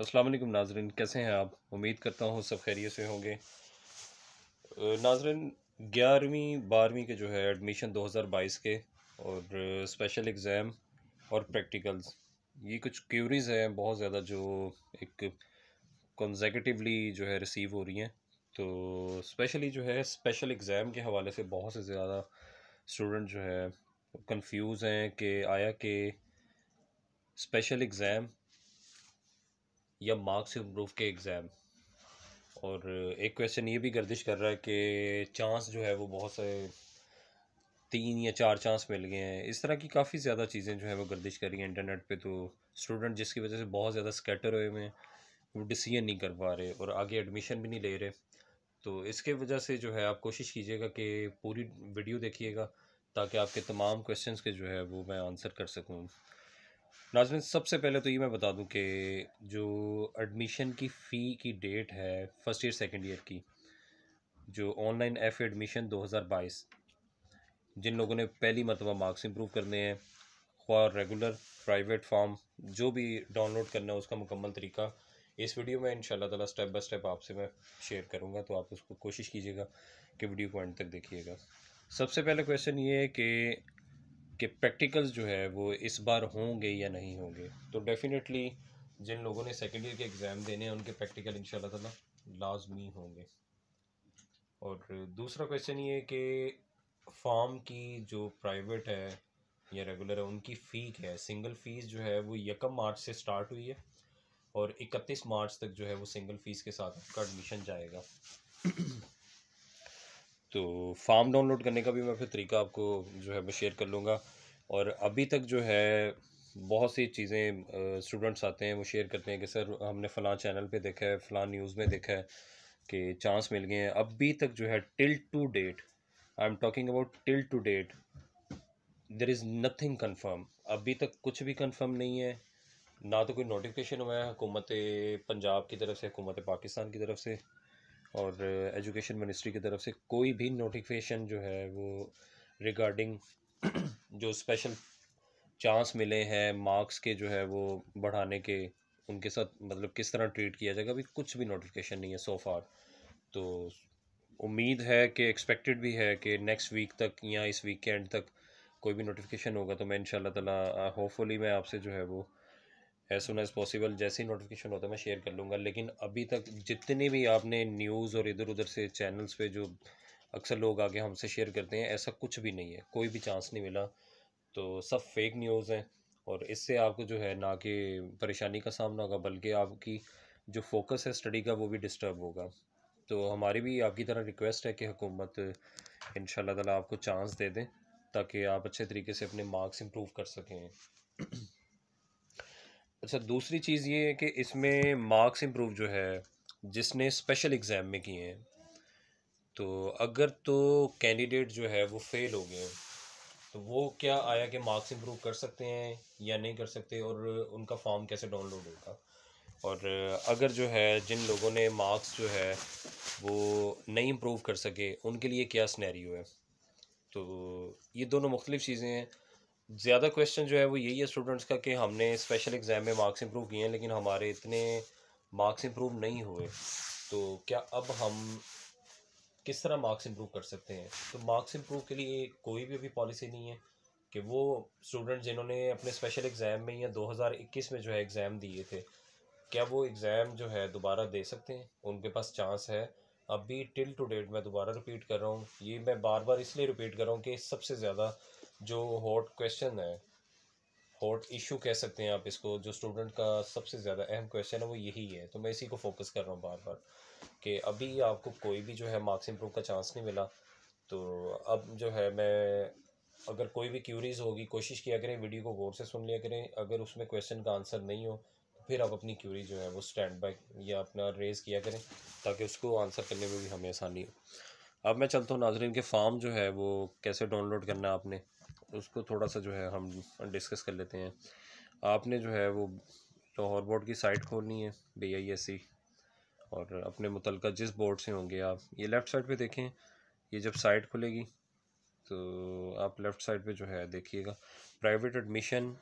अस्सलाम वालेकुम नाजरन कैसे हैं आप उम्मीद करता हूँ सब खैरियत से होंगे नाजरन ग्यारहवीं बारहवीं के जो है एडमिशन 2022 के और स्पेशल एग्ज़ाम और प्रैक्टिकल्स ये कुछ क्यूरीज़ हैं बहुत ज़्यादा जो एक कंजेकटिवली जो है रिसीव हो रही हैं तो स्पेशली जो है स्पेशल एग्ज़ाम के हवाले से बहुत से ज़्यादा स्टूडेंट जो है कन्फ्यूज़ हैं कि आया कि स्पेशल एग्ज़ाम या मार्क्स इम्प्रूव के एग्ज़ाम और एक क्वेश्चन ये भी गर्दिश कर रहा है कि चांस जो है वो बहुत से तीन या चार चांस मिल गए हैं इस तरह की काफ़ी ज़्यादा चीज़ें जो है वो गर्दिश कर रही हैं इंटरनेट पे तो स्टूडेंट जिसकी वजह से बहुत ज़्यादा स्कैटर हुए हुए हैं वो डिसीजन नहीं कर पा रहे और आगे एडमिशन भी नहीं ले रहे तो इसके वजह से जो है आप कोशिश कीजिएगा कि पूरी वीडियो देखिएगा ताकि आपके तमाम क्वेश्चंस के जो है वो मैं आंसर कर सकूँ नाजमिन सबसे पहले तो ये मैं बता दूं कि जो एडमिशन की फ़ी की डेट है फर्स्ट ईयर सेकंड ईयर की जो ऑनलाइन एफ एडमिशन 2022 जिन लोगों ने पहली मरतबा मार्क्स इंप्रूव करने हैं ख्वा रेगुलर प्राइवेट फॉर्म जो भी डाउनलोड करना है उसका मुकम्मल तरीका इस वीडियो में इन ताला स्टेप बाय स्टेप आपसे मैं शेयर करूँगा तो आप उसको कोशिश कीजिएगा कि वीडियो को एंड तक देखिएगा सबसे पहले क्वेश्चन ये है कि कि प्रैक्टिकल्स जो है वो इस बार होंगे या नहीं होंगे तो डेफ़िनेटली जिन लोगों ने सेकेंड ईयर के एग्ज़ाम देने हैं उनके प्रैक्टिकल इन शाह लाजमी होंगे और दूसरा क्वेश्चन ये कि फॉर्म की जो प्राइवेट है या रेगुलर है उनकी फ़ी क्या है सिंगल फ़ीस जो है वो यकम मार्च से स्टार्ट हुई है और इकतीस मार्च तक जो है वो सिंगल फ़ीस के साथ आपका एडमिशन जाएगा तो फॉर्म डाउनलोड करने का भी मैं फिर तरीका आपको जो है मैं शेयर कर लूँगा और अभी तक जो है बहुत सी चीज़ें स्टूडेंट्स आते हैं वो शेयर करते हैं कि सर हमने फ़लाँ चैनल पे देखा है फ़लाँ न्यूज़ में देखा है कि चांस मिल गए हैं अभी तक जो है till to date I am talking about till to date there is nothing confirm अभी तक कुछ भी कन्फर्म नहीं है ना तो कोई नोटिफिकेशन हुआ है हुकूमत पंजाब की तरफ से हुकूमत पाकिस्तान की तरफ से और एजुकेशन मिनिस्ट्री की तरफ से कोई भी नोटिफिकेशन जो है वो रिगार्डिंग जो स्पेशल चांस मिले हैं मार्क्स के जो है वो बढ़ाने के उनके साथ मतलब किस तरह ट्रीट किया जाएगा अभी कुछ भी नोटिफिकेशन नहीं है सो फार तो उम्मीद है कि एक्सपेक्टेड भी है कि नेक्स्ट वीक तक या इस वीकेंड तक कोई भी नोटिफिकेशन होगा तो मैं इन तला होपफुली मैं आपसे जो है वो एज सुन एज़ पॉसिबल जैसे ही नोटिफिकेशन होता है मैं शेयर कर लूँगा लेकिन अभी तक जितने भी आपने न्यूज़ और इधर उधर से चैनल्स पे जो अक्सर लोग आगे हमसे शेयर करते हैं ऐसा कुछ भी नहीं है कोई भी चांस नहीं मिला तो सब फेक न्यूज़ हैं और इससे आपको जो है ना कि परेशानी का सामना होगा बल्कि आपकी जो फोकस है स्टडी का वो भी डिस्टर्ब होगा तो हमारी भी आपकी तरह रिक्वेस्ट है कि हुकूमत इन शाला आपको चांस दे दें ताकि आप अच्छे तरीके से अपने मार्क्स इम्प्रूव कर सकें अच्छा दूसरी चीज़ ये है कि इसमें मार्क्स इम्प्रूव जो है जिसने स्पेशल एग्ज़ाम में किए हैं तो अगर तो कैंडिडेट जो है वो फेल हो गए तो वो क्या आया कि मार्क्स इम्प्रूव कर सकते हैं या नहीं कर सकते और उनका फॉर्म कैसे डाउनलोड होगा और अगर जो है जिन लोगों ने मार्क्स जो है वो नहीं इम्प्रूव कर सके उनके लिए क्या स्नैरियो है तो ये दोनों मुख्तलिफ़ चीज़ें हैं ज़्यादा क्वेश्चन जो है वो यही है स्टूडेंट्स का कि हमने स्पेशल एग्ज़ाम में मार्क्स इंप्रूव किए हैं लेकिन हमारे इतने मार्क्स इंप्रूव नहीं हुए तो क्या अब हम किस तरह मार्क्स इंप्रूव कर सकते हैं तो मार्क्स इंप्रूव के लिए कोई भी अभी पॉलिसी नहीं है कि वो स्टूडेंट जिन्होंने अपने स्पेशल एग्ज़ाम में या 2021 में जो है एग्ज़ाम दिए थे क्या वो एग्ज़ाम जो है दोबारा दे सकते हैं उनके पास चांस है अभी टिल टू डेट मैं दोबारा रिपीट कर रहा हूँ ये मैं बार बार इसलिए रिपीट कर रहा हूँ कि सबसे ज़्यादा जो हॉट क्वेश्चन है हॉट इशू कह सकते हैं आप इसको जो स्टूडेंट का सबसे ज़्यादा अहम क्वेश्चन है वो यही है तो मैं इसी को फोकस कर रहा हूँ बार बार कि अभी आपको कोई भी जो है मार्क्स इम्प्रूव का चांस नहीं मिला तो अब जो है मैं अगर कोई भी क्यूरीज होगी कोशिश किया करें वीडियो को गौर से सुन लिया करें अगर उसमें क्वेश्चन का आंसर नहीं हो तो फिर आप अपनी क्यूरी जो है वो स्टैंड बाय या अपना रेज किया करें ताकि उसको आंसर करने में भी हमें आसानी हो अब मैं चलता हूँ नाजरीन के फॉर्म जो है वो कैसे डाउनलोड करना है आपने उसको थोड़ा सा जो है हम डिस्कस कर लेते हैं आपने जो है वो लाहौर बोर्ड की साइट खोलनी है बी आई एस सी और अपने मुतल जिस बोर्ड से होंगे आप ये लेफ़्ट साइड पे देखें ये जब साइट खुलेगी तो आप लेफ़्ट साइड पे जो है देखिएगा private admission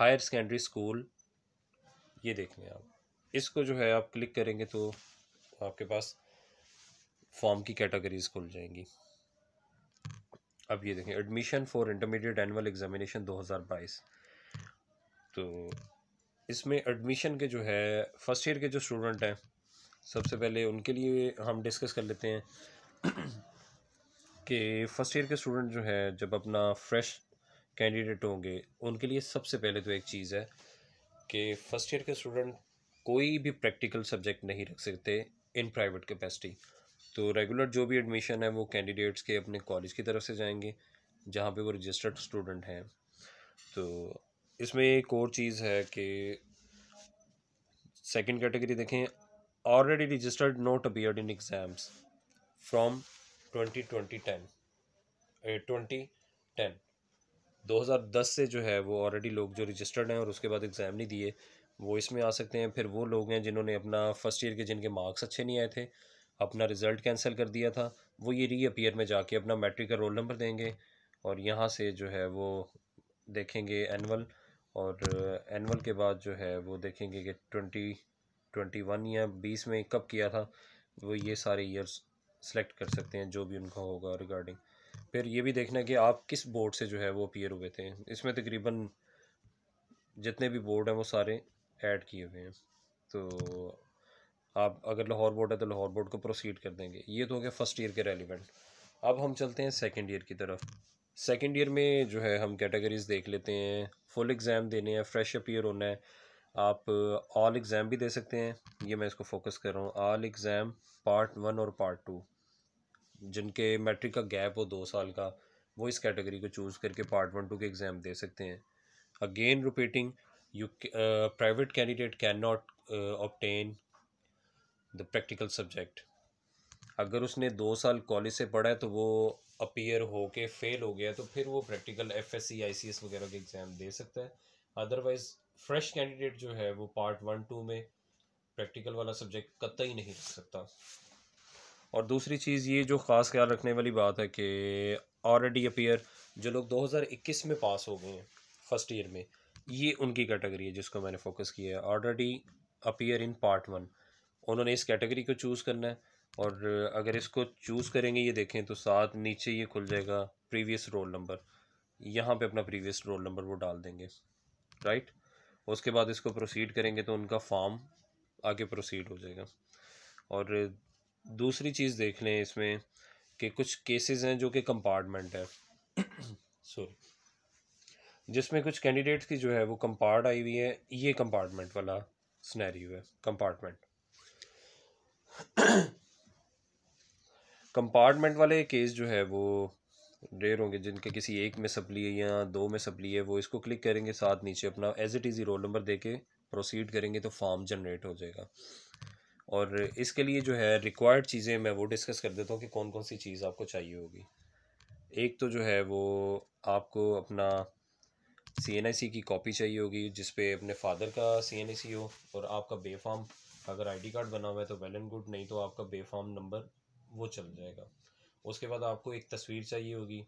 higher secondary school ये देख लें आप इसको जो है आप क्लिक करेंगे तो आपके पास फॉर्म की कैटेगरीज खुल जाएंगी अब ये देखें admission for intermediate annual examination 2022 तो इसमें एडमिशन के जो है फर्स्ट ईयर के जो स्टूडेंट हैं सबसे पहले उनके लिए हम डिस्कस कर लेते हैं कि फ़र्स्ट ईयर के स्टूडेंट जो है जब अपना फ्रेश कैंडिडेट होंगे उनके लिए सबसे पहले तो एक चीज़ है कि फ़र्स्ट ईयर के स्टूडेंट कोई भी प्रैक्टिकल सब्जेक्ट नहीं रख सकते इन प्राइवेट कैपेसिटी तो रेगुलर जो भी एडमिशन है वो कैंडिडेट्स के अपने कॉलेज की तरफ से जाएंगे जहाँ पे वो रजिस्टर्ड स्टूडेंट हैं तो इसमें एक और चीज़ है कि सेकंड कैटेगरी देखें already registered not appeared in exams from twenty twenty ten twenty ten दो हज़ार दस से जो है वो ऑलरेडी लोग जो रजिस्टर्ड हैं और उसके बाद एग्ज़ाम नहीं दिए वो इसमें आ सकते हैं फिर वो लोग हैं जिन्होंने अपना फर्स्ट ईयर के जिनके मार्क्स अच्छे नहीं आए थे अपना रिज़ल्ट कैंसिल कर दिया था वो ये रीअपियर में जाके अपना मैट्रिक का रोल नंबर देंगे और यहाँ से जो है वो देखेंगे एनअल और एनअल uh, के बाद जो है वो देखेंगे कि ट्वेंटी ट्वेंटी वन या बीस में कब किया था वो ये सारे ईयर्स सेलेक्ट कर सकते हैं जो भी उनका होगा रिगार्डिंग फिर ये भी देखना है कि आप किस बोर्ड से जो है वो अपीयर हुए थे इसमें तकरीबन जितने भी बोर्ड हैं वो सारे ऐड किए हुए हैं तो आप अगर लाहौर बोर्ड है तो लाहौर बोर्ड को प्रोसीड कर देंगे ये तो हो गया फर्स्ट ईयर के रेलिवेंट अब हम चलते हैं सेकेंड ईयर की तरफ सेकेंड ईयर में जो है हम कैटेगरीज देख लेते हैं फुल एग्ज़ाम देने हैं फ्रेश अपीयर होना है आप ऑल uh, एग्ज़ाम भी दे सकते हैं ये मैं इसको फोकस कर रहा हूँ ऑल एग्ज़ाम पार्ट वन और पार्ट टू जिनके मैट्रिक का गैप हो दो साल का वो इस कैटेगरी को चूज़ करके पार्ट वन टू के एग्ज़ाम दे सकते हैं again repeating you private candidate can not obtain the practical subject अगर उसने दो साल कॉलेज से पढ़ा है तो वो अपीयर हो के फेल हो गया तो फिर वो practical F S C I C S वगैरह के एग्ज़ाम दे सकता है अदरवाइज़ फ्रेश कैंडिडेट जो है वो पार्ट वन टू में प्रैक्टिकल वाला सब्जेक्ट कतई ही नहीं रख सकता और दूसरी चीज़ ये जो ख़ास ख्याल रखने वाली बात है कि ऑलरेडी अपीयर जो लोग 2021 में पास हो गए हैं फर्स्ट ईयर में ये उनकी कैटेगरी है जिसको मैंने फोकस किया है already appear in part one उन्होंने इस कैटेगरी को चूज़ करना है और अगर इसको चूज़ करेंगे ये देखें तो साथ नीचे ये खुल जाएगा प्रीवियस रोल नंबर यहाँ पे अपना प्रीवियस रोल नंबर वो डाल देंगे राइट उसके बाद इसको प्रोसीड करेंगे तो उनका फॉर्म आगे प्रोसीड हो जाएगा और दूसरी चीज़ देख लें इसमें कि कुछ केसेस हैं जो कि कंपार्टमेंट है सॉरी जिसमें कुछ कैंडिडेट्स की जो है वो कंपार्ट आई हुई है ये कंपार्टमेंट वाला स्नैरियो है कंपार्टमेंट कंपार्टमेंट वाले केस जो है वो रेयर होंगे जिनके किसी एक में सप्ली है या दो में सप्ली है वो इसको क्लिक करेंगे साथ नीचे अपना एज इट इज़ ही रोल नंबर दे के प्रोसीड करेंगे तो फॉर्म जनरेट हो जाएगा और इसके लिए जो है रिक्वायर्ड चीज़ें मैं वो डिस्कस कर देता हूँ कि कौन कौन सी चीज़ आपको चाहिए होगी एक तो जो है वो आपको अपना सी एन आई सी की कॉपी चाहिए होगी जिसपे अपने फादर का सी एन आई सी हो और आपका बे फॉर्म अगर आई डी कार्ड बना हुआ है तो वेल एंड गुड नहीं तो आपका बे फॉर्म नंबर वो चल जाएगा उसके बाद आपको एक तस्वीर चाहिए होगी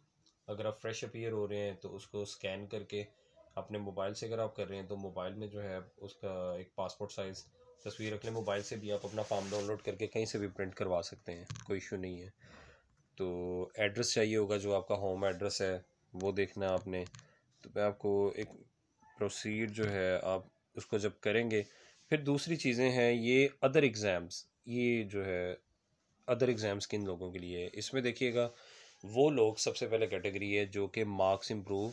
अगर आप फ्रेश अपीयर हो रहे हैं तो उसको स्कैन करके अपने मोबाइल से अगर आप कर रहे हैं तो मोबाइल में जो है उसका एक पासपोर्ट साइज़ तस्वीर अपने मोबाइल से भी आप अपना फॉर्म डाउनलोड करके कहीं से भी प्रिंट करवा सकते हैं कोई इशू नहीं है तो एड्रेस चाहिए होगा जो आपका होम एड्रेस है वो देखना आपने तो मैं आपको एक प्रोसीड जो है आप उसको जब करेंगे फिर दूसरी चीज़ें हैं ये अदर एग्ज़ाम्स ये जो है अदर एग्ज़ाम्स किन लोगों के लिए है इसमें देखिएगा वो लोग सबसे पहले कैटेगरी है जो कि मार्क्स इम्प्रूव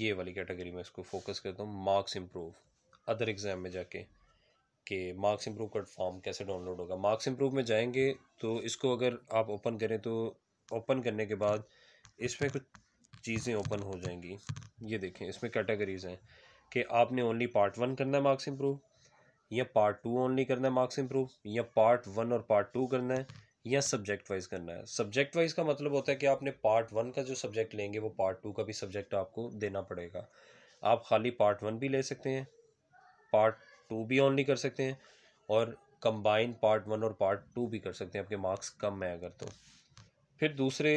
ये वाली कैटेगरी में इसको फोकस करता हूँ मार्क्स इम्प्रूव अदर एग्ज़ाम में जाके कि मार्क्स इम्प्रूव का फॉर्म कैसे डाउनलोड होगा मार्क्स इम्प्रूव में जाएंगे तो इसको अगर आप ओपन करें तो ओपन करने के बाद इसमें कुछ चीज़ें ओपन हो जाएंगी ये देखें इसमें कैटेगरीज़ हैं कि आपने ओनली पार्ट वन करना है मार्क्स इम्प्रूव या पार्ट टू ओनली करना है मार्क्स इंप्रूव या पार्ट वन और पार्ट टू करना है या सब्जेक्ट वाइज करना है सब्जेक्ट वाइज का मतलब होता है कि आपने पार्ट वन का जो सब्जेक्ट लेंगे वो पार्ट टू का भी सब्जेक्ट आपको देना पड़ेगा आप खाली पार्ट वन भी ले सकते हैं पार्ट टू भी ओनली कर सकते हैं और कंबाइन पार्ट वन और पार्ट टू भी कर सकते हैं आपके मार्क्स कम है अगर तो फिर दूसरे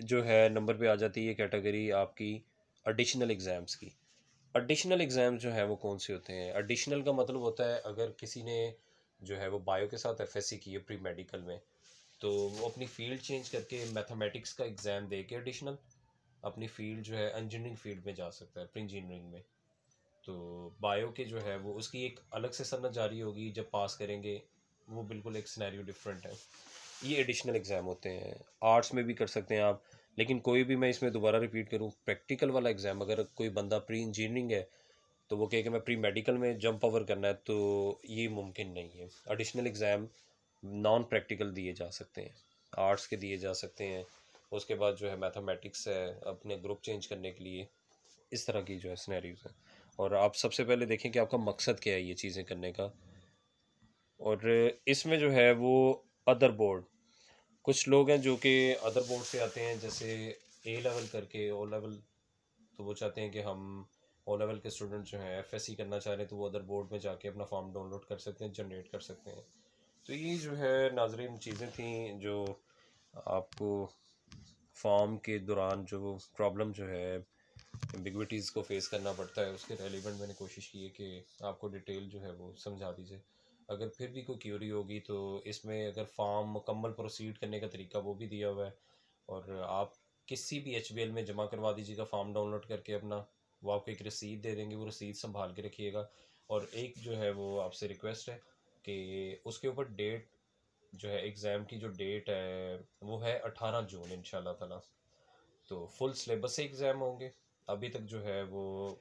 जो है नंबर पे आ जाती है कैटेगरी आपकी एडिशनल एग्ज़ाम्स की एडिशनल एग्ज़ाम जो है वो कौन से होते हैं एडिशनल का मतलब होता है अगर किसी ने जो है वो बायो के साथ एफएससी की है प्री मेडिकल में तो वो अपनी फील्ड चेंज करके मैथमेटिक्स का एग्ज़ाम दे के एडिशनल अपनी फील्ड जो है इंजीनियरिंग फील्ड में जा सकता है प्री इंजीनियरिंग में तो बायो के जो है वो उसकी एक अलग से सन्नत जारी होगी जब पास करेंगे वो बिल्कुल एक सिनेरियो डिफरेंट है ये एडिशनल एग्ज़ाम होते हैं आर्ट्स में भी कर सकते हैं आप लेकिन कोई भी मैं इसमें दोबारा रिपीट करूँ प्रैक्टिकल वाला एग्ज़ाम अगर कोई बंदा प्री इंजीनियरिंग है तो वो कहे कि मैं प्री मेडिकल में जंप ओवर करना है तो ये मुमकिन नहीं है एडिशनल एग्ज़ाम नॉन प्रैक्टिकल दिए जा सकते हैं आर्ट्स के दिए जा सकते हैं उसके बाद जो है मैथमेटिक्स है अपने ग्रुप चेंज करने के लिए इस तरह की जो है स्नैरीज हैं और आप सबसे पहले देखें कि आपका मकसद क्या है ये चीज़ें करने का और इसमें जो है वो अदर बोर्ड कुछ लोग हैं जो कि अदर बोर्ड से आते हैं जैसे ए लेवल करके ओ लेवल तो वो चाहते हैं कि हम ओ लेवल के स्टूडेंट जो हैं एफ एस सी करना चाह रहे हैं तो वो अदर बोर्ड में जाके अपना फॉर्म डाउनलोड कर सकते हैं जनरेट कर सकते हैं तो ये जो है नाजरीन चीज़ें थी जो आपको फॉर्म के दौरान जो प्रॉब्लम जो है एम्बिगविटीज़ को फेस करना पड़ता है उसके रेलिवेंट मैंने कोशिश की है कि आपको डिटेल जो है वो समझा दीजिए अगर फिर भी कोई क्यूरी होगी तो इसमें अगर फॉर्म मुकम्मल प्रोसीड करने का तरीका वो भी दिया हुआ है और आप किसी भी एच में जमा करवा दीजिएगा फॉर्म डाउनलोड करके अपना वो आपको एक रसीद दे देंगे वो रसीद संभाल के रखिएगा और एक जो है वो आपसे रिक्वेस्ट है कि उसके ऊपर डेट जो है एग्ज़ाम की जो डेट है वो है अठारह जून इन ताला तो फुल सलेबस से एग्ज़ाम होंगे अभी तक जो है वो